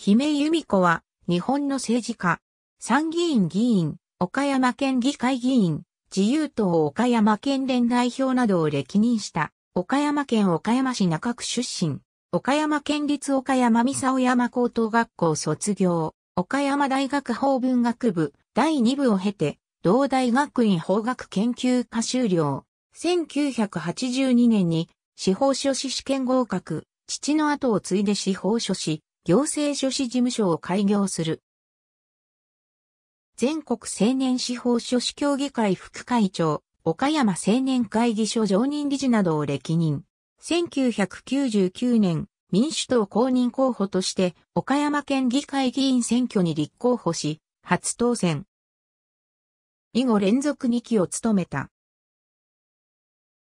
姫由美子は、日本の政治家、参議院議員、岡山県議会議員、自由党岡山県連代表などを歴任した、岡山県岡山市中区出身、岡山県立岡山三沢山高等学校卒業、岡山大学法文学部第2部を経て、同大学院法学研究科修了。1982年に司法書士試験合格、父の後を継いで司法書士、行政書士事務所を開業する。全国青年司法書士協議会副会長、岡山青年会議所常任理事などを歴任。1999年、民主党公認候補として、岡山県議会議員選挙に立候補し、初当選。以後連続2期を務めた。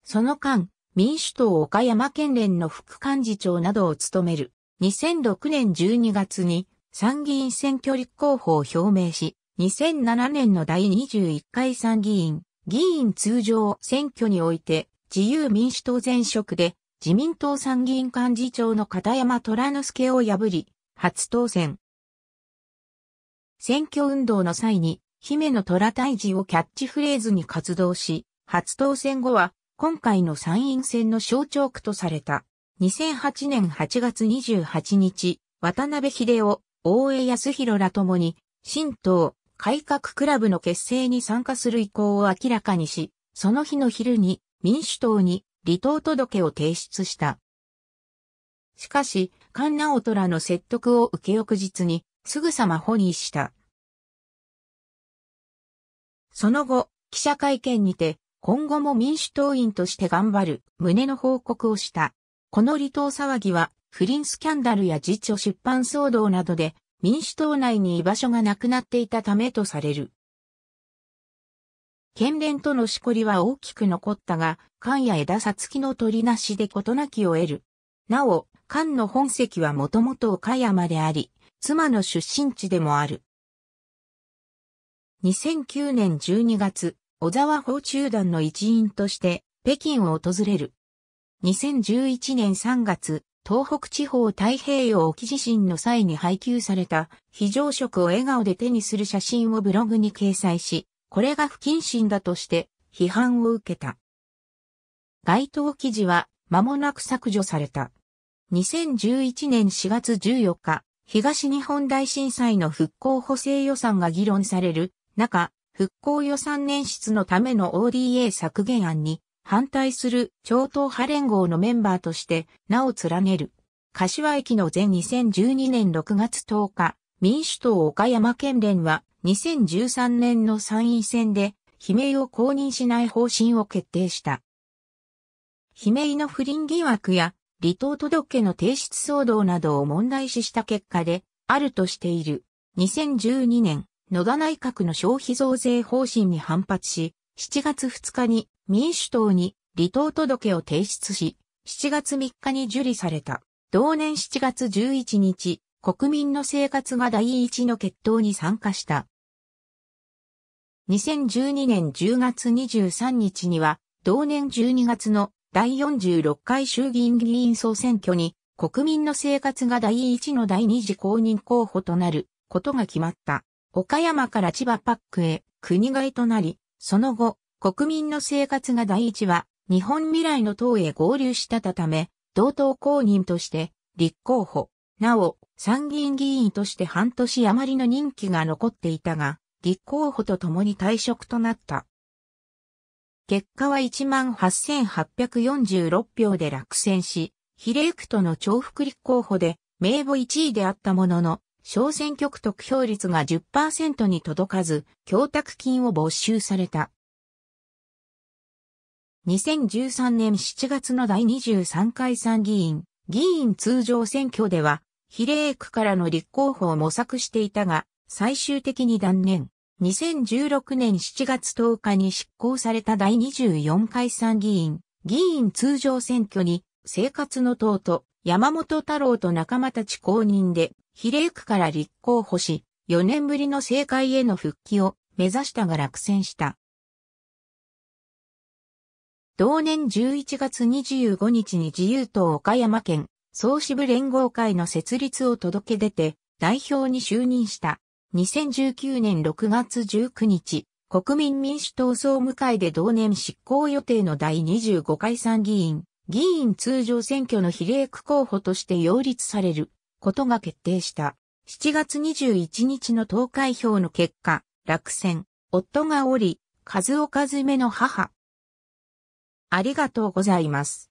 その間、民主党岡山県連の副幹事長などを務める。2006年12月に参議院選挙立候補を表明し、2007年の第21回参議院、議員通常選挙において、自由民主党前職で、自民党参議院幹事長の片山虎之助を破り、初当選。選挙運動の際に、姫野虎退治をキャッチフレーズに活動し、初当選後は、今回の参院選の象徴区とされた。2008年8月28日、渡辺秀夫、大江康弘らともに、新党、改革クラブの結成に参加する意向を明らかにし、その日の昼に民主党に離党届を提出した。しかし、菅直人らの説得を受け翌日に、すぐさま保認した。その後、記者会見にて、今後も民主党員として頑張る、旨の報告をした。この離党騒ぎは、不倫スキャンダルや自著出版騒動などで、民主党内に居場所がなくなっていたためとされる。県連とのしこりは大きく残ったが、菅や枝さつきの取りなしで事なきを得る。なお、菅の本籍はもともと岡山であり、妻の出身地でもある。2009年12月、小沢訪中団の一員として、北京を訪れる。2011年3月、東北地方太平洋沖地震の際に配給された非常食を笑顔で手にする写真をブログに掲載し、これが不謹慎だとして批判を受けた。該当記事は間もなく削除された。2011年4月14日、東日本大震災の復興補正予算が議論される中、復興予算年出のための ODA 削減案に反対する超党派連合のメンバーとして名を連ねる。柏駅の前2012年6月10日、民主党岡山県連は2013年の参院選で悲鳴を公認しない方針を決定した。悲鳴の不倫疑惑や離党届の提出騒動などを問題視した結果であるとしている2012年野田内閣の消費増税方針に反発し7月2日に民主党に離党届を提出し、7月3日に受理された。同年7月11日、国民の生活が第一の決闘に参加した。2012年10月23日には、同年12月の第46回衆議院議員総選挙に、国民の生活が第一の第二次公認候補となることが決まった。岡山から千葉パックへ国外となり、その後、国民の生活が第一は、日本未来の党へ合流したたため、同党公認として立候補。なお、参議院議員として半年余りの任期が残っていたが、立候補とともに退職となった。結果は18,846票で落選し、比例区との重複立候補で名簿1位であったものの、小選挙区得票率が10%に届かず、供託金を没収された。2013年7月の第23回参議院、議員通常選挙では、比例区からの立候補を模索していたが、最終的に断念。2016年7月10日に執行された第24回参議院、議員通常選挙に、生活の党と山本太郎と仲間たち公認で比例区から立候補し、4年ぶりの政界への復帰を目指したが落選した。同年11月25日に自由党岡山県総支部連合会の設立を届け出て代表に就任した。2019年6月19日、国民民主党総務会で同年執行予定の第25回参議院、議員通常選挙の比例区候補として擁立される。ことが決定した。7月21日の投開票の結果、落選、夫がおり、数岡詰めの母。ありがとうございます。